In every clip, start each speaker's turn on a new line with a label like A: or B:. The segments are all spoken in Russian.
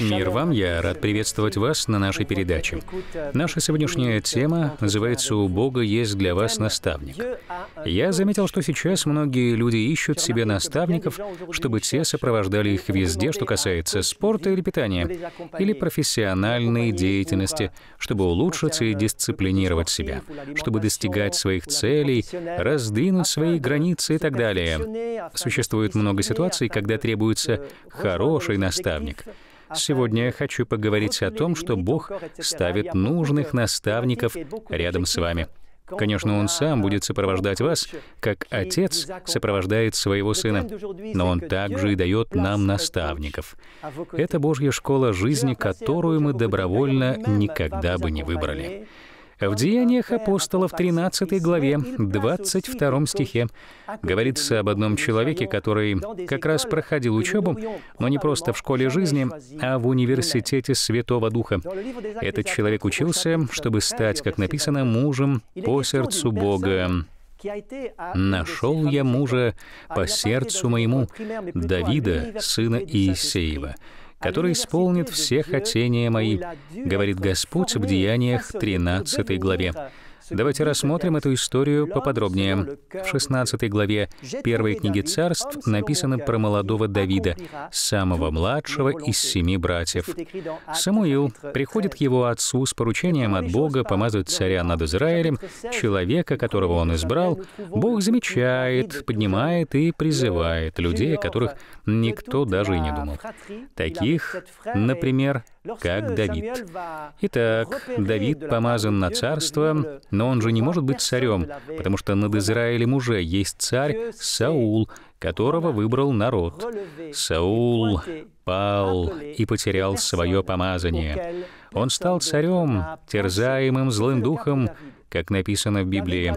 A: Мир вам, я рад приветствовать вас на нашей передаче. Наша сегодняшняя тема называется «У Бога есть для вас наставник». Я заметил, что сейчас многие люди ищут себе наставников, чтобы те сопровождали их везде, что касается спорта или питания, или профессиональной деятельности, чтобы улучшиться и дисциплинировать себя, чтобы достигать своих целей, раздвинуть свои границы и так далее. Существует много ситуаций, когда требуется хороший наставник — Сегодня я хочу поговорить о том, что Бог ставит нужных наставников рядом с вами. Конечно, он сам будет сопровождать вас, как отец сопровождает своего сына, но он также и дает нам наставников. Это Божья школа жизни, которую мы добровольно никогда бы не выбрали. В Деяниях апостолов 13 главе, 22 стихе говорится об одном человеке, который как раз проходил учебу, но не просто в школе жизни, а в университете Святого Духа. Этот человек учился, чтобы стать, как написано, мужем по сердцу Бога. «Нашел я мужа по сердцу моему, Давида, сына Иисеева» который исполнит все хотения мои, говорит Господь в Деяниях 13 главе. Давайте рассмотрим эту историю поподробнее. В 16 главе первой книги царств написано про молодого Давида, самого младшего из семи братьев. Самуил приходит к его отцу с поручением от Бога помазать царя над Израилем, человека, которого он избрал. Бог замечает, поднимает и призывает людей, о которых никто даже и не думал. Таких, например, как Давид. Итак, Давид помазан на царство, но он же не может быть царем, потому что над Израилем уже есть царь Саул, которого выбрал народ. Саул пал и потерял свое помазание. Он стал царем, терзаемым злым духом, как написано в Библии.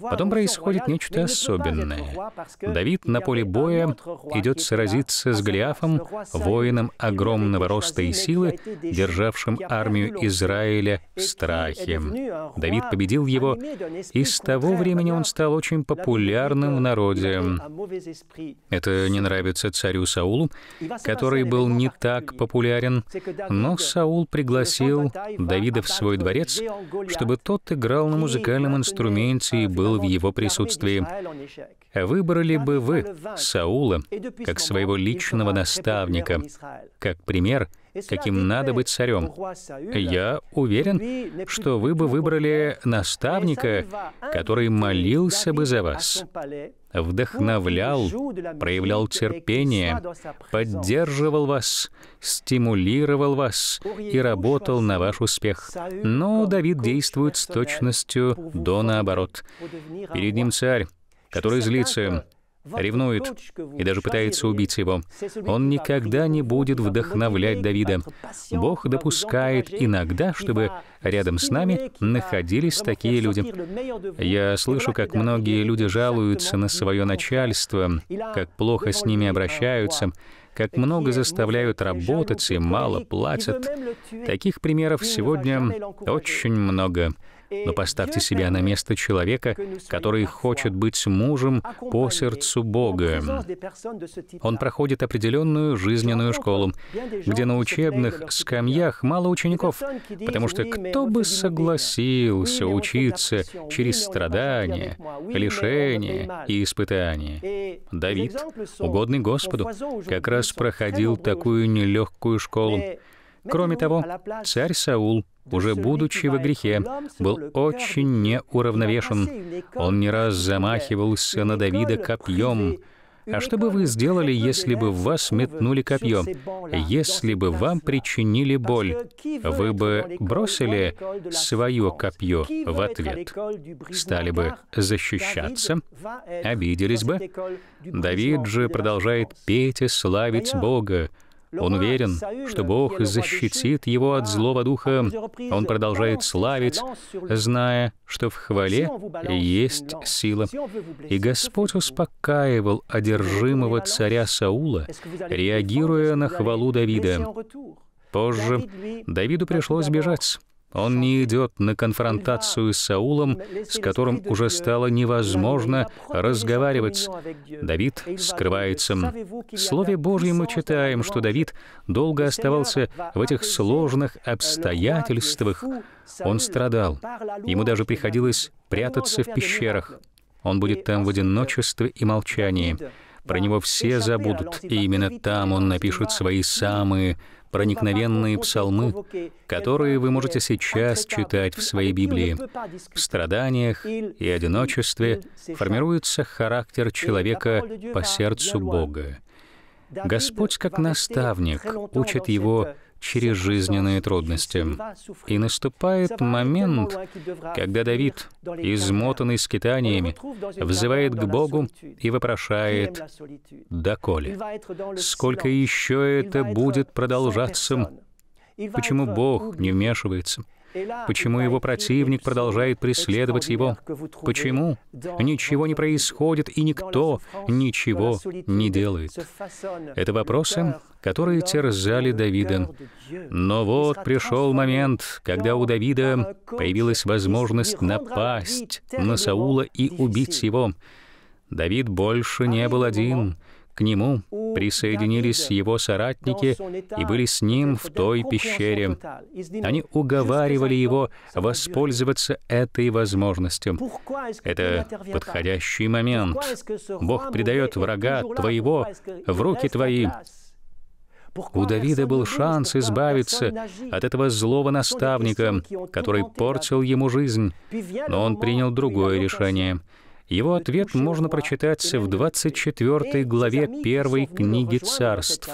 A: Потом происходит нечто особенное. Давид на поле боя идет сразиться с Голиафом, воином огромного роста и силы, державшим армию Израиля в страхе. Давид победил его, и с того времени он стал очень популярным в народе. Это не нравится царю Саулу, который был не так популярен, но Саул пригласил Давида в свой дворец, чтобы тот играл на музыкальном инструменте и был в его присутствии. Выбрали бы вы Саула как своего личного наставника, как пример — каким надо быть царем. Я уверен, что вы бы выбрали наставника, который молился бы за вас, вдохновлял, проявлял терпение, поддерживал вас, стимулировал вас и работал на ваш успех. Но Давид действует с точностью до наоборот. Перед ним царь, который злится, ревнует и даже пытается убить его. Он никогда не будет вдохновлять Давида. Бог допускает иногда, чтобы рядом с нами находились такие люди. Я слышу, как многие люди жалуются на свое начальство, как плохо с ними обращаются, как много заставляют работать и мало платят. Таких примеров сегодня очень много но поставьте себя на место человека, который хочет быть мужем по сердцу Бога. Он проходит определенную жизненную школу, где на учебных скамьях мало учеников, потому что кто бы согласился учиться через страдания, лишения и испытания? Давид, угодный Господу, как раз проходил такую нелегкую школу, Кроме того, царь Саул, уже будучи во грехе, был очень неуравновешен. Он не раз замахивался на Давида копьем. А что бы вы сделали, если бы в вас метнули копье? Если бы вам причинили боль, вы бы бросили свое копье в ответ? Стали бы защищаться? Обиделись бы? Давид же продолжает петь и славить Бога. Он уверен, что Бог защитит его от злого духа. Он продолжает славить, зная, что в хвале есть сила. И Господь успокаивал одержимого царя Саула, реагируя на хвалу Давида. Позже Давиду пришлось бежать. Он не идет на конфронтацию с Саулом, с которым уже стало невозможно разговаривать. Давид скрывается. В Слове Божьем мы читаем, что Давид долго оставался в этих сложных обстоятельствах. Он страдал. Ему даже приходилось прятаться в пещерах. Он будет там в одиночестве и молчании. Про него все забудут, и именно там он напишет свои самые проникновенные псалмы, которые вы можете сейчас читать в своей Библии. В страданиях и одиночестве формируется характер человека по сердцу Бога. Господь, как наставник, учит его через жизненные трудности. И наступает момент, когда Давид, измотанный скитаниями, взывает к Богу и вопрошает «Доколе? Сколько еще это будет продолжаться? Почему Бог не вмешивается?» Почему его противник продолжает преследовать его? Почему ничего не происходит и никто ничего не делает? Это вопросы, которые терзали Давида. Но вот пришел момент, когда у Давида появилась возможность напасть на Саула и убить его. Давид больше не был один — к нему присоединились его соратники и были с ним в той пещере. Они уговаривали его воспользоваться этой возможностью. Это подходящий момент. Бог предает врага твоего в руки твои. У Давида был шанс избавиться от этого злого наставника, который портил ему жизнь, но он принял другое решение — его ответ можно прочитать в 24 главе первой книги царств.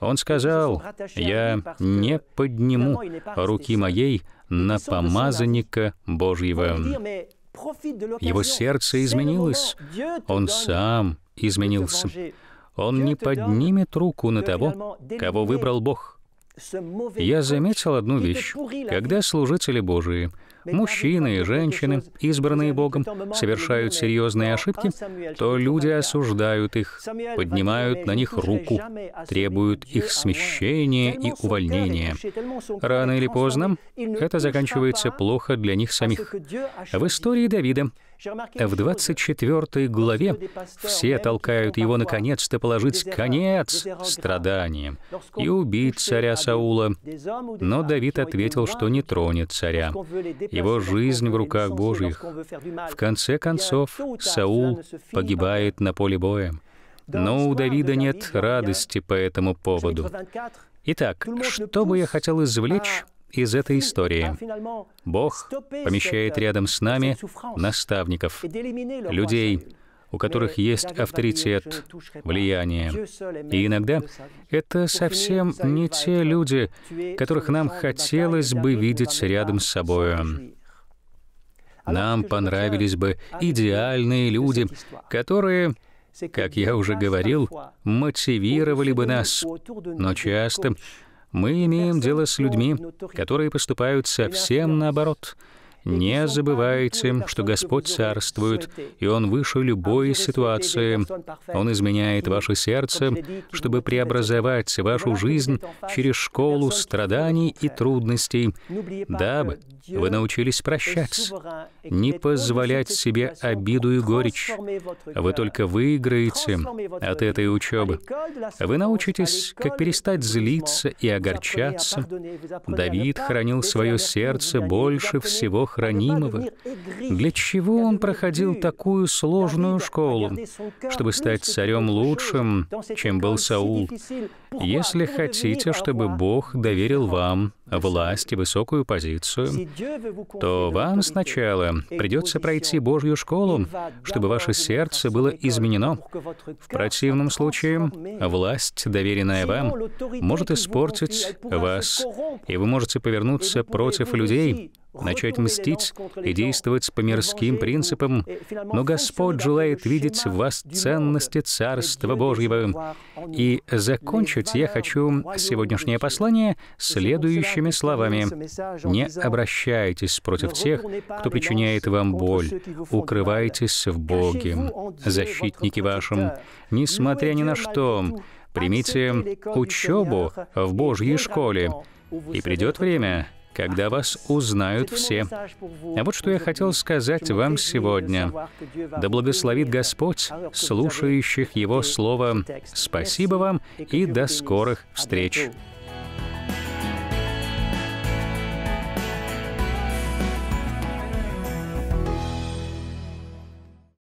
A: Он сказал, «Я не подниму руки моей на помазанника Божьего». Его сердце изменилось, он сам изменился. Он не поднимет руку на того, кого выбрал Бог. Я заметил одну вещь. Когда служители Божии — мужчины и женщины, избранные Богом, совершают серьезные ошибки, то люди осуждают их, поднимают на них руку, требуют их смещения и увольнения. Рано или поздно это заканчивается плохо для них самих. В истории Давида в 24 главе все толкают его наконец-то положить конец страданиям и убить царя Саула. Но Давид ответил, что не тронет царя. Его жизнь в руках Божьих. В конце концов, Саул погибает на поле боя. Но у Давида нет радости по этому поводу. Итак, что бы я хотел извлечь из этой истории. Бог помещает рядом с нами наставников, людей, у которых есть авторитет, влияние. И иногда это совсем не те люди, которых нам хотелось бы видеть рядом с собой. Нам понравились бы идеальные люди, которые, как я уже говорил, мотивировали бы нас, но часто мы имеем дело с людьми, которые поступают совсем наоборот — не забывайте, что Господь царствует, и Он выше любой ситуации. Он изменяет ваше сердце, чтобы преобразовать вашу жизнь через школу страданий и трудностей, дабы вы научились прощать, не позволять себе обиду и горечь. Вы только выиграете от этой учебы. Вы научитесь, как перестать злиться и огорчаться. Давид хранил свое сердце больше всего хранимого, для чего он проходил такую сложную школу, чтобы стать царем лучшим, чем был Саул. Если хотите, чтобы Бог доверил вам власть и высокую позицию, то вам сначала придется пройти Божью школу, чтобы ваше сердце было изменено. В противном случае власть, доверенная вам, может испортить вас, и вы можете повернуться против людей, начать мстить и действовать по мирским принципам, но Господь желает видеть в вас ценности Царства Божьего. И закончить я хочу сегодняшнее послание следующими словами. «Не обращайтесь против тех, кто причиняет вам боль. Укрывайтесь в Боге, защитники вашим, несмотря ни на что. Примите учебу в Божьей школе, и придет время, когда вас узнают все. А вот что я хотел сказать вам сегодня. Да благословит Господь слушающих Его Слово. Спасибо вам и до скорых встреч.